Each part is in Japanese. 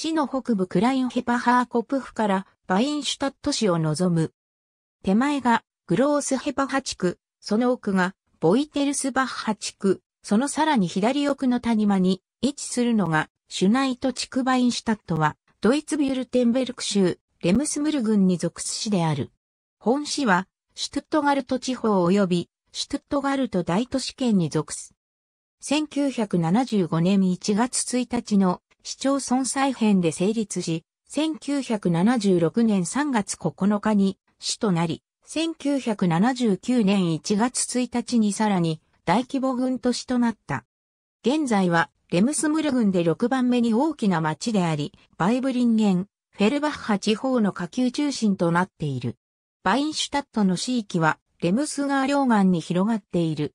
市の北部クラインヘパハーコプフからバインシュタット市を望む。手前がグロースヘパハ地区、その奥がボイテルスバッハ地区、そのさらに左奥の谷間に位置するのがシュナイト地区バインシュタットはドイツビュルテンベルク州レムスムル郡に属す市である。本市はシュトゥットガルト地方及びシュトゥットガルト大都市圏に属す。1975年1月1日の市町村再編で成立し、1976年3月9日に市となり、1979年1月1日にさらに大規模軍都市となった。現在はレムスムル軍で6番目に大きな町であり、バイブリンゲン、フェルバッハ地方の下級中心となっている。バインシュタットの市域はレムス川両岸に広がっている。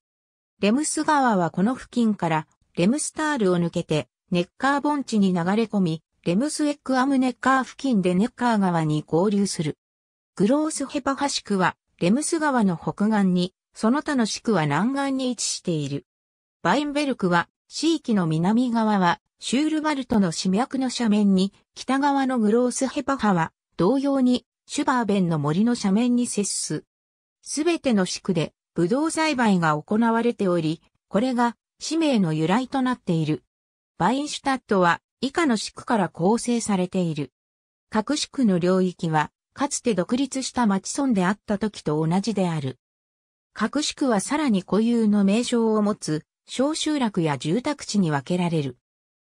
レムス川はこの付近からレムスタールを抜けてネッカー盆地に流れ込み、レムスエックアムネッカー付近でネッカー川に合流する。グロースヘパハ宿区は、レムス川の北岸に、その他の宿区は南岸に位置している。バインベルクは、地域の南側は、シュールバルトの市脈の斜面に、北側のグロースヘパハは、同様に、シュバーベンの森の斜面に接す。すべての宿区で、ブドウ栽培が行われており、これが、市名の由来となっている。バインシュタットは以下の地区から構成されている。各地区の領域は、かつて独立した町村であった時と同じである。各地区はさらに固有の名称を持つ、小集落や住宅地に分けられる。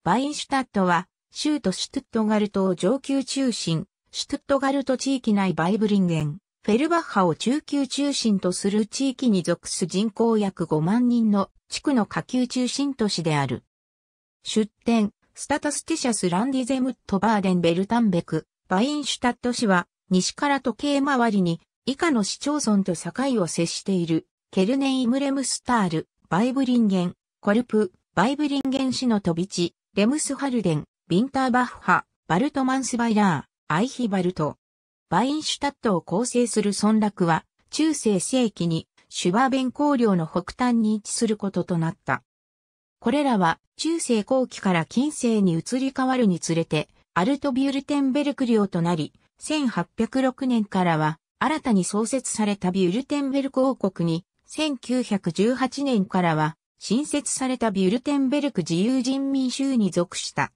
バインシュタットは、州都シュトゥットガルトを上級中心、シュトゥットガルト地域内バイブリンゲン、フェルバッハを中級中心とする地域に属す人口約5万人の地区の下級中心都市である。出典、スタタスティシャス・ランディゼムット・バーデン・ベルタンベク、バインシュタット市は、西から時計回りに、以下の市町村と境を接している、ケルネイム・レムスタール、バイブリンゲン、コルプ、バイブリンゲン市の飛び地、レムスハルデン、ビンターバッハ、バルトマンスバイラー、アイヒバルト。バインシュタットを構成する村落は、中世世紀にシュバーベン公領の北端に位置することとなった。これらは中世後期から近世に移り変わるにつれて、アルトビュルテンベルク領となり、1806年からは新たに創設されたビュルテンベルク王国に、1918年からは新設されたビュルテンベルク自由人民州に属した。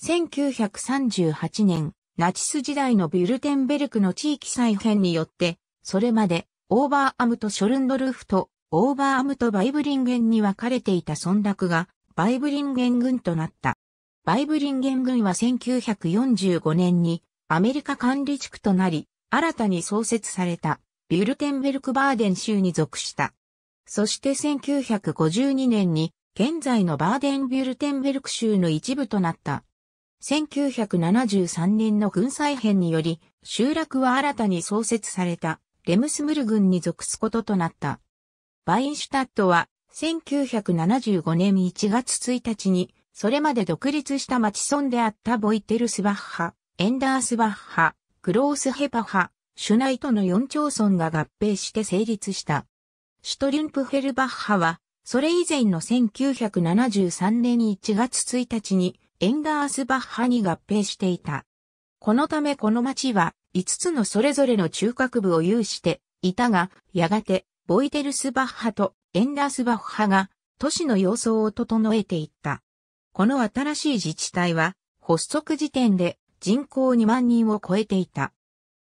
1938年、ナチス時代のビュルテンベルクの地域再編によって、それまでオーバーアムとショルンドルフとオーバーアムとバイブリンゲンに分かれていた村落が、バイブリンゲン軍となった。バイブリンゲン軍は1945年にアメリカ管理地区となり、新たに創設されたビュルテンベルクバーデン州に属した。そして1952年に現在のバーデンビュルテンベルク州の一部となった。1973年の軍再編により、集落は新たに創設されたレムスムル軍に属すこととなった。バインシュタットは1975年1月1日に、それまで独立した町村であったボイテルスバッハ、エンダースバッハ、クロースヘパハ、シュナイトの4町村が合併して成立した。シュトリュンプフェルバッハは、それ以前の1973年1月1日に、エンダースバッハに合併していた。このためこの町は、5つのそれぞれの中核部を有していたが、やがて、ボイテルスバッハとエンラスバッハが都市の様相を整えていった。この新しい自治体は発足時点で人口2万人を超えていた。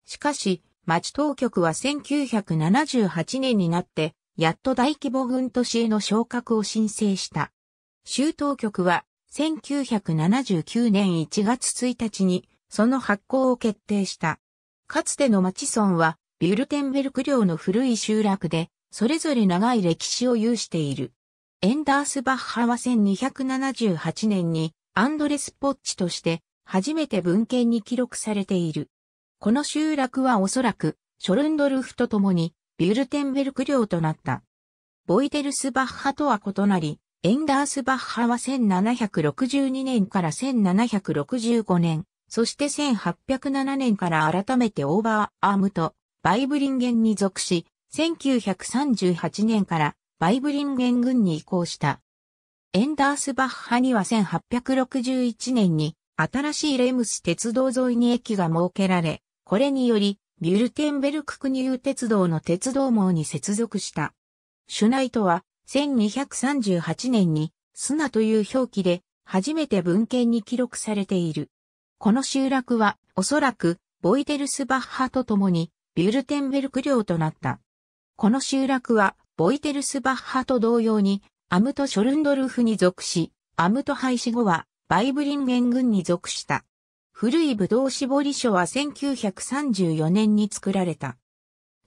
しかし、町当局は1978年になって、やっと大規模軍都市への昇格を申請した。州当局は1979年1月1日にその発行を決定した。かつての町村はビュルテンベルク領の古い集落でそれぞれ長い歴史を有している。エンダースバッハは1278年にアンドレス・ポッチとして初めて文献に記録されている。この集落はおそらくショルンドルフと共にビュルテンベルク領となった。ボイデルスバッハとは異なり、エンダースバッハは1762年から1765年、そして1807年から改めてオーバーアームとバイブリンゲンに属し、1938年からバイブリンゲン軍に移行した。エンダースバッハには1861年に新しいレムス鉄道沿いに駅が設けられ、これによりビュルテンベルク国有鉄道の鉄道網に接続した。シュナイトは1238年にスナという表記で初めて文献に記録されている。この集落はおそらくボイデルスバッハと共にビュルテンベルク領となった。この集落は、ボイテルスバッハと同様に、アムト・ショルンドルフに属し、アムト廃止後は、バイブリンゲン郡に属した。古いブドウ絞り所は1934年に作られた。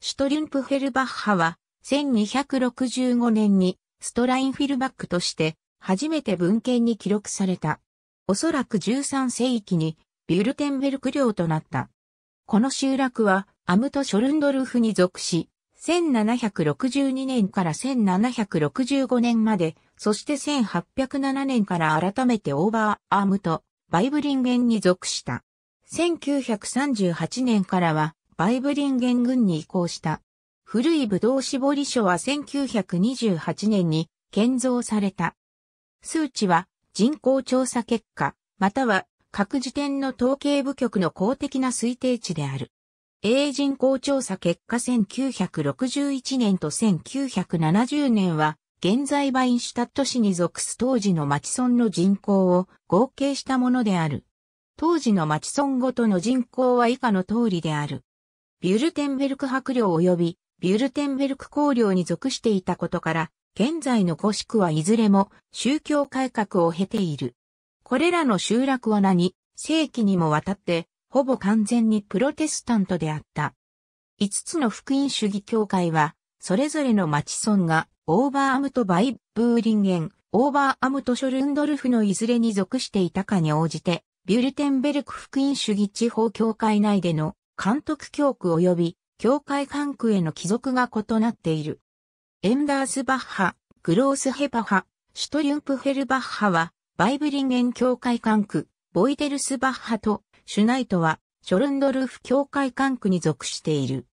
シュトリンプフェルバッハは、1265年に、ストラインフィルバックとして、初めて文献に記録された。おそらく13世紀に、ビュルテンベルク領となった。この集落は、アムト・ショルンドルフに属し、1762年から1765年まで、そして1807年から改めてオーバーアームとバイブリンゲンに属した。1938年からはバイブリンゲン軍に移行した。古い武道絞り所は1928年に建造された。数値は人口調査結果、または各時点の統計部局の公的な推定値である。英人口調査結果1961年と1970年は、現在バインシュタット市に属す当時の町村の人口を合計したものである。当時の町村ごとの人口は以下の通りである。ビュルテンベルク伯領及びビュルテンベルク公領に属していたことから、現在の古宿はいずれも宗教改革を経ている。これらの集落は何、世紀にもわたってほぼ完全にプロテスタントであった。5つの福音主義教会は、それぞれの町村が、オーバーアムとバイブーリンゲン、オーバーアムとショルンドルフのいずれに属していたかに応じて、ビュルテンベルク福音主義地方教会内での監督教区及び教会管区への帰属が異なっている。エンダースバッハ、グロースヘパハ、シュトリュンプヘルバッハは、バイブリンゲン教会管区、ボイデルスバッハとシュナイトは、ショルンドルフ教会管区に属している。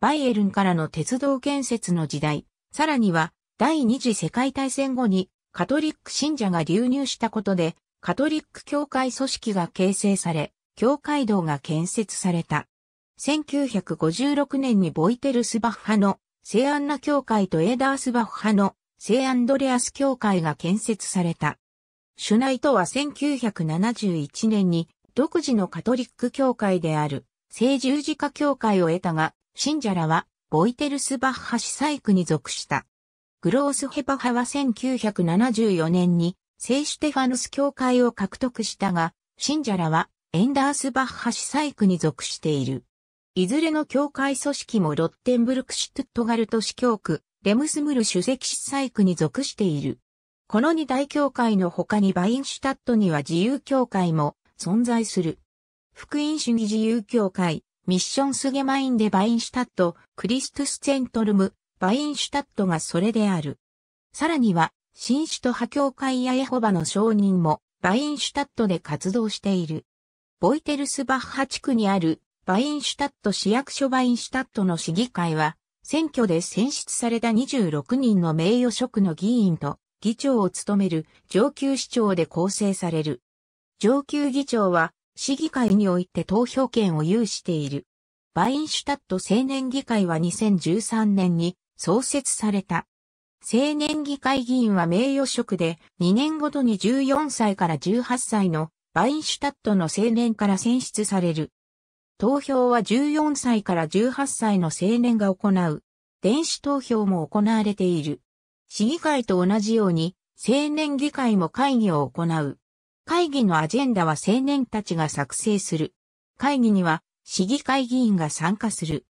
バイエルンからの鉄道建設の時代、さらには、第二次世界大戦後に、カトリック信者が流入したことで、カトリック教会組織が形成され、教会堂が建設された。1956年にボイテルスバッハの聖アンナ教会とエーダースバッハの聖アンドレアス教会が建設された。シュナイトは1971年に独自のカトリック教会である聖十字架教会を得たが、信者らはボイテルスバッハ司祭区に属した。グロースヘパ派は1974年に聖シュテファヌス教会を獲得したが、信者らはエンダースバッハ司祭区に属している。いずれの教会組織もロッテンブルクシュトゥットガルト市教区、レムスムル主席司祭区に属している。この二大教会の他にバインシュタットには自由教会も存在する。福音主義自由協会、ミッションスゲマインでバインシュタット、クリストスセェントルム、バインシュタットがそれである。さらには、新首都派教会やエホバの証人も、バインシュタットで活動している。ボイテルスバッハ地区にある、バインシュタット市役所バインシュタットの市議会は、選挙で選出された26人の名誉職の議員と、議長を務める上級市長で構成される。上級議長は市議会において投票権を有している。バインシュタット青年議会は2013年に創設された。青年議会議員は名誉職で2年ごとに14歳から18歳のバインシュタットの青年から選出される。投票は14歳から18歳の青年が行う。電子投票も行われている。市議会と同じように青年議会も会議を行う。会議のアジェンダは青年たちが作成する。会議には市議会議員が参加する。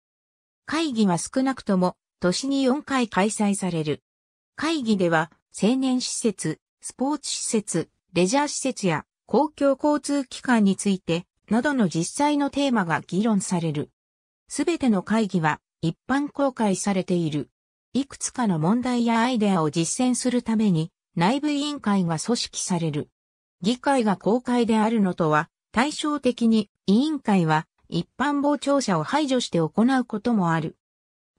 会議は少なくとも年に4回開催される。会議では青年施設、スポーツ施設、レジャー施設や公共交通機関についてなどの実際のテーマが議論される。すべての会議は一般公開されている。いくつかの問題やアイデアを実践するために内部委員会が組織される。議会が公開であるのとは、対照的に委員会は一般傍聴者を排除して行うこともある。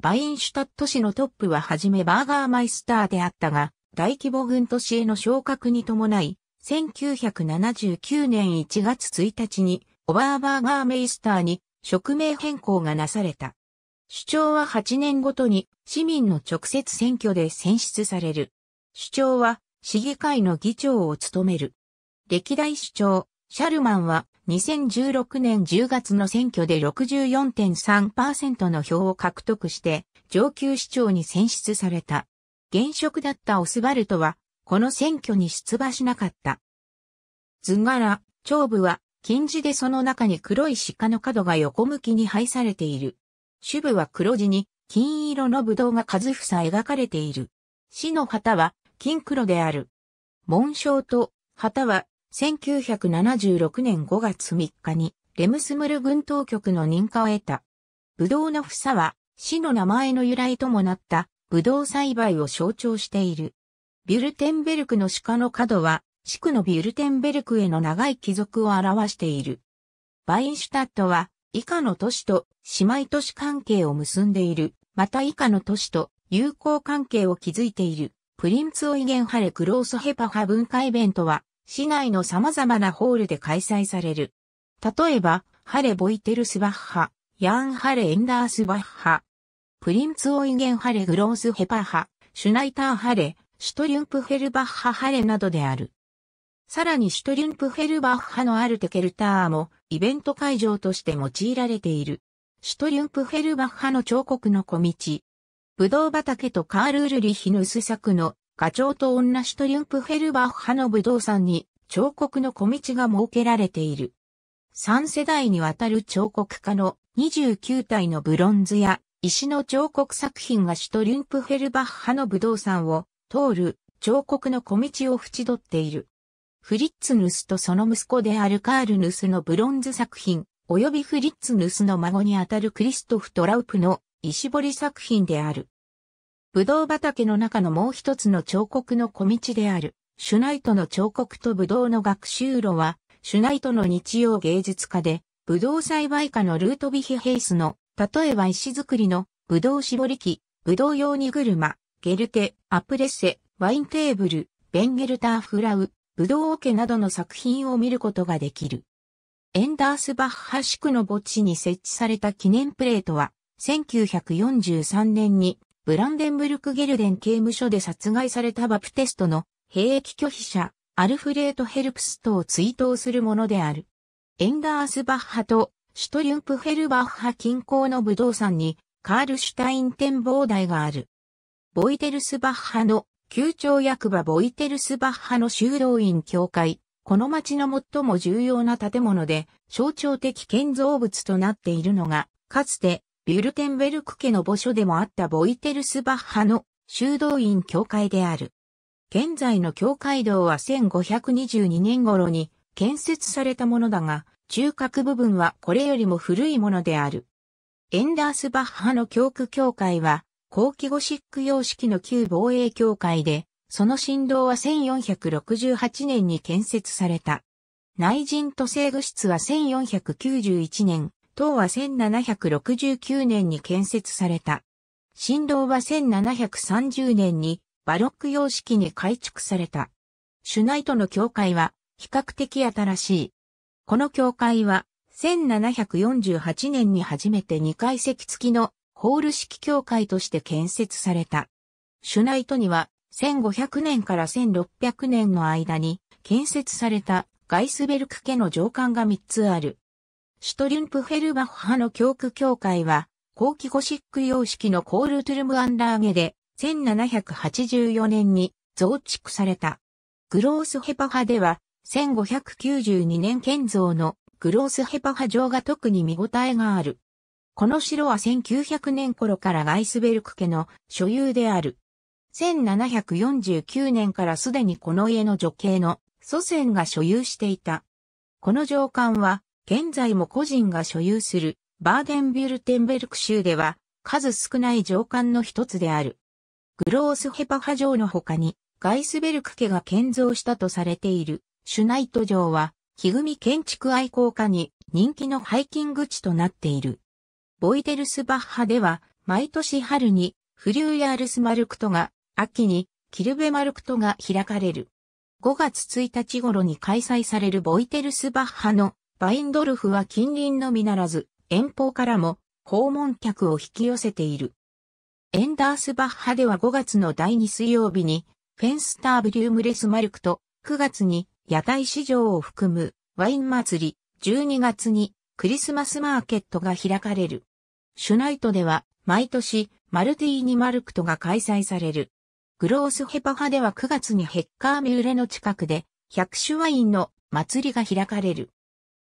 バインシュタット市のトップははじめバーガーマイスターであったが、大規模軍都市への昇格に伴い、1979年1月1日に、オバーバーガーメイスターに職名変更がなされた。首長は8年ごとに市民の直接選挙で選出される。首長は市議会の議長を務める。歴代首長、シャルマンは2016年10月の選挙で64.3%の票を獲得して上級市長に選出された。現職だったオスバルトはこの選挙に出馬しなかった。図柄、長部は金字でその中に黒い鹿の角が横向きに配されている。主部は黒地に金色のブドウが数房描かれている。死の旗は金黒である。紋章と旗は1976年5月3日にレムスムル軍当局の認可を得た。ブドウの房は、市の名前の由来ともなったブドウ栽培を象徴している。ビュルテンベルクの鹿の角は、地区のビュルテンベルクへの長い帰属を表している。バインシュタットは、以下の都市と姉妹都市関係を結んでいる、また以下の都市と友好関係を築いている、プリンツオイゲンハレクロースヘパハ文化イベントは、市内の様々なホールで開催される。例えば、ハレ・ボイテルスバッハ、ヤン・ハレ・エンダースバッハ、プリンツ・オイゲン・ハレ・グロース・ヘパハ、シュナイター・ハレ、シュトリュンプ・ヘルバッハ・ハレなどである。さらにシュトリュンプ・ヘルバッハのアルテ・ケルターもイベント会場として用いられている。シュトリュンプ・ヘルバッハの彫刻の小道。ブドウ畑とカール・ウルリヒヌス作の課長と女シュトリュンプヘルバッハの武道山に彫刻の小道が設けられている。3世代にわたる彫刻家の29体のブロンズや石の彫刻作品がシュトリュンプヘルバッハの武道山を通る彫刻の小道を縁取っている。フリッツヌスとその息子であるカールヌスのブロンズ作品、及びフリッツヌスの孫にあたるクリストフ・トラウプの石彫り作品である。ブドウ畑の中のもう一つの彫刻の小道である、シュナイトの彫刻とブドウの学習路は、シュナイトの日曜芸術家で、ブドウ栽培家のルートビヒヘイスの、例えば石造りの、ブドウ絞り機、ブドウ用に車、ゲルテ、アプレッセ、ワインテーブル、ベンゲルターフラウ、ドウオ桶などの作品を見ることができる。エンダースバッハ地区の墓地に設置された記念プレートは、1943年にブランデンブルクゲルデン刑務所で殺害されたバプテストの兵役拒否者、アルフレート・ヘルプストを追悼するものである。エンダース・バッハとシュトリュンプヘルバッハ近郊の武道山にカールシュタイン展望台がある。ボイテルス・バッハの旧庁役場ボイテルス・バッハの修道院教会。この町の最も重要な建物で象徴的建造物となっているのが、かつてビュルテンベルク家の墓所でもあったボイテルスバッハの修道院教会である。現在の教会堂は1522年頃に建設されたものだが、中核部分はこれよりも古いものである。エンダースバッハの教区教会は、後期ゴシック様式の旧防衛教会で、その振動は1468年に建設された。内陣と制御室は1491年、塔は1769年に建設された。新堂は1730年にバロック様式に改築された。シュナイトの教会は比較的新しい。この教会は1748年に初めて2階席付きのホール式教会として建設された。シュナイトには1500年から1600年の間に建設されたガイスベルク家の上官が3つある。シュトリュンプフェルバッハの教区教会は、後期ゴシック様式のコールトゥルムアンラーゲで、1784年に増築された。グロースヘパ派では、1592年建造のグロースヘパ派城が特に見応えがある。この城は1900年頃からガイスベルク家の所有である。1749年からすでにこの家の女系の祖先が所有していた。この城官は現在も個人が所有するバーデンビュルテンベルク州では数少ない上官の一つである。グロースヘパハ城の他にガイスベルク家が建造したとされているシュナイト城は木組建築愛好家に人気のハイキング地となっている。ボイデルスバッハでは毎年春にフリューヤールスマルクトが秋にキルベマルクトが開かれる。5月1日頃に開催されるボイテルスバッハのバインドルフは近隣のみならず、遠方からも訪問客を引き寄せている。エンダースバッハでは5月の第2水曜日に、フェンスターブリュームレスマルクと、9月に屋台市場を含むワイン祭り、12月にクリスマスマーケットが開かれる。シュナイトでは毎年マルティーニマルクトが開催される。グロースヘパハでは9月にヘッカーミューレの近くで100種ワインの祭りが開かれる。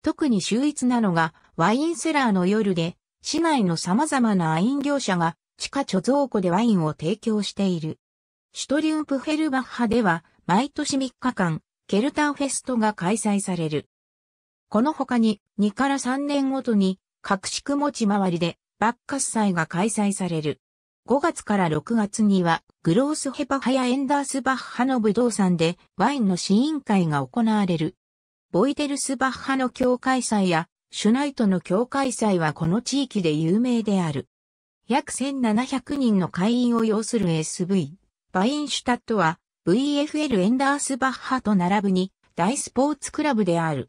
特に秀逸なのがワインセラーの夜で、市内の様々なワイン業者が地下貯蔵庫でワインを提供している。シュトリウンプフェルバッハでは毎年3日間、ケルターフェストが開催される。この他に2から3年ごとに各地区持ち回りでバッカス祭が開催される。5月から6月にはグロースヘパハやエンダースバッハの武道山でワインの試飲会が行われる。ボイテルスバッハの教会祭や、シュナイトの教会祭はこの地域で有名である。約1700人の会員を要する SV、バインシュタットは VFL エンダースバッハと並ぶに大スポーツクラブである。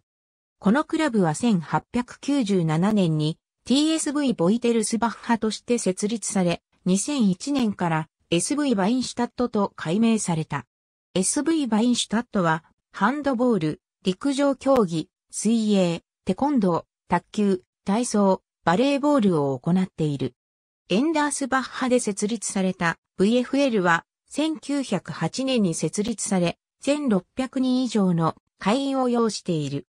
このクラブは1897年に TSV ボイテルスバッハとして設立され、2001年から SV バインシュタットと改名された。SV バインシュタットはハンドボール、陸上競技、水泳、テコンドー、卓球、体操、バレーボールを行っている。エンダースバッハで設立された VFL は1908年に設立され、1600人以上の会員を要している。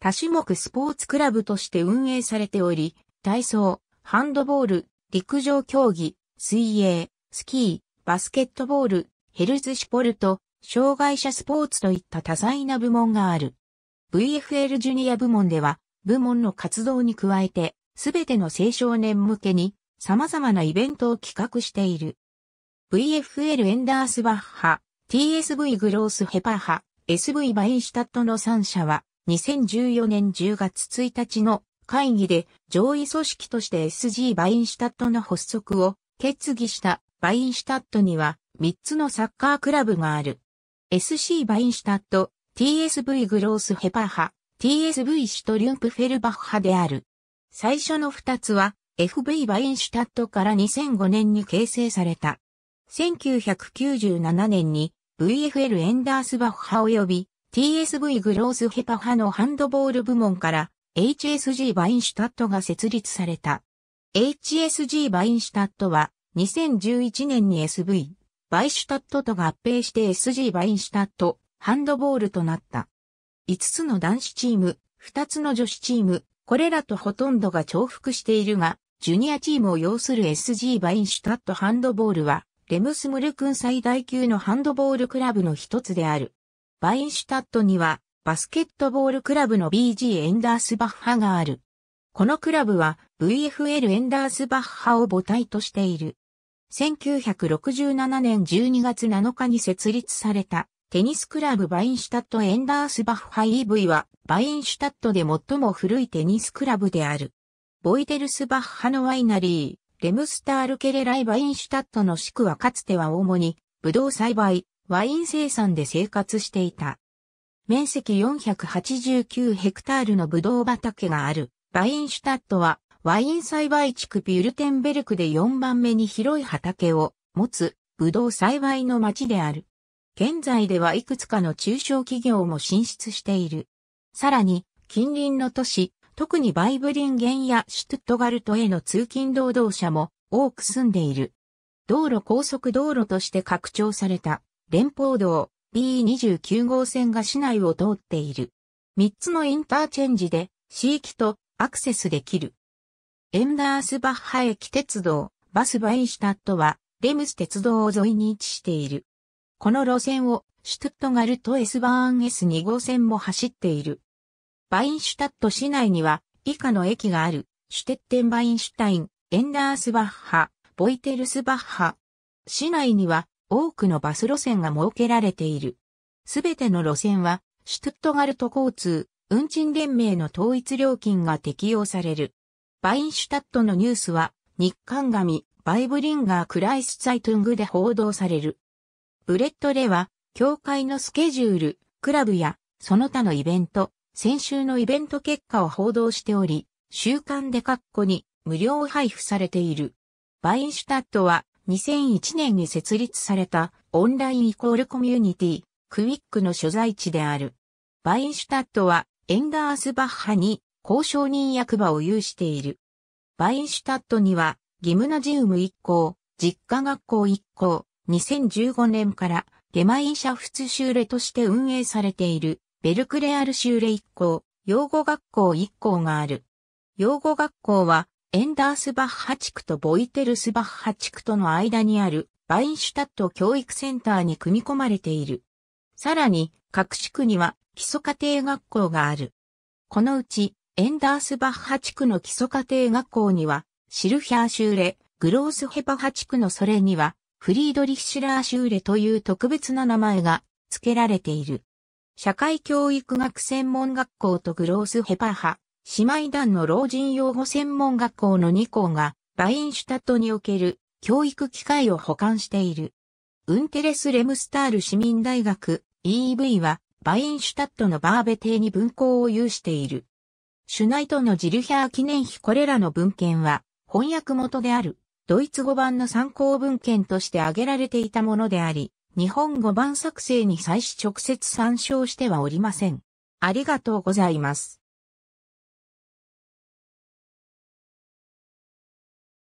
多種目スポーツクラブとして運営されており、体操、ハンドボール、陸上競技、水泳、スキー、バスケットボール、ヘルズシュポルト、障害者スポーツといった多彩な部門がある。VFL ジュニア部門では、部門の活動に加えて、すべての青少年向けに様々なイベントを企画している。VFL エンダースバッハ、TSV グロースヘパハ、SV バインシュタットの3社は、2014年10月1日の会議で上位組織として SG バインシュタットの発足を決議したバインシュタットには3つのサッカークラブがある。SC バインシュタット、TSV グロースヘパーハ、TSV シュトリュンプフェルバッハである。最初の二つは FV バインシュタットから2005年に形成された。1997年に VFL エンダースバッハ及び TSV グロースヘパハのハンドボール部門から HSG バインシュタットが設立された。HSG バインシュタットは2011年に SV バイシュタットと合併して SG バインシュタット、ハンドボールとなった。5つの男子チーム、2つの女子チーム、これらとほとんどが重複しているが、ジュニアチームを要する SG バインシュタットハンドボールは、レムスムルクン最大級のハンドボールクラブの一つである。バインシュタットには、バスケットボールクラブの BG エンダースバッハがある。このクラブは VFL エンダースバッハを母体としている。1967年12月7日に設立されたテニスクラブバインシュタットエンダースバッハ EV はバインシュタットで最も古いテニスクラブである。ボイデルスバッハのワイナリー、レムスタールケレライバインシュタットの宿区はかつては主にブドウ栽培、ワイン生産で生活していた。面積489ヘクタールのブドウ畑があるバインシュタットはワイン栽培地区ビュルテンベルクで4番目に広い畑を持つブドウ栽培の町である。現在ではいくつかの中小企業も進出している。さらに、近隣の都市、特にバイブリンゲンやシュトゥットガルトへの通勤労働者も多く住んでいる。道路高速道路として拡張された連邦道 B29 号線が市内を通っている。3つのインターチェンジで地域とアクセスできる。エンダースバッハ駅鉄道、バスバインシュタットは、レムス鉄道を沿いに位置している。この路線を、シュトゥットガルト S バーン S2 号線も走っている。バインシュタット市内には、以下の駅がある、シュテッテンバインシュタイン、エンダースバッハ、ボイテルスバッハ。市内には、多くのバス路線が設けられている。すべての路線は、シュトゥットガルト交通、運賃連盟の統一料金が適用される。バインシュタットのニュースは、日刊紙、バイブリンガー・クライス・サイトングで報道される。ブレットでは、協会のスケジュール、クラブや、その他のイベント、先週のイベント結果を報道しており、週刊で括弧に無料配布されている。バインシュタットは、2001年に設立されたオンラインイコールコミュニティ、クイックの所在地である。バインシュタットはエンダースバッハに公証人役場を有している。バインシュタットには、ギムナジウム1校、実家学校1校、2015年から、ゲマインシャフツシューレとして運営されている、ベルクレアルシューレ1校、養護学校1校がある。養護学校は、エンダースバッハ地区とボイテルスバッハ地区との間にある、バインシュタット教育センターに組み込まれている。さらに、各地区には基礎家庭学校がある。このうち、エンダースバッハ地区の基礎家庭学校には、シルヒャーシューレ、グロースヘパハ地区のそれには、フリードリッシュラーシューレという特別な名前が付けられている。社会教育学専門学校とグロースヘパハ、姉妹団の老人養護専門学校の2校が、バインシュタットにおける教育機会を保管している。ウンテレス・レムスタール市民大学 EEV は、バインシュタットのバーベ邸に分校を有している。シュナイトのジルヒャー記念碑これらの文献は、翻訳元である、ドイツ語版の参考文献として挙げられていたものであり、日本語版作成に際し直接参照してはおりません。ありがとうございます。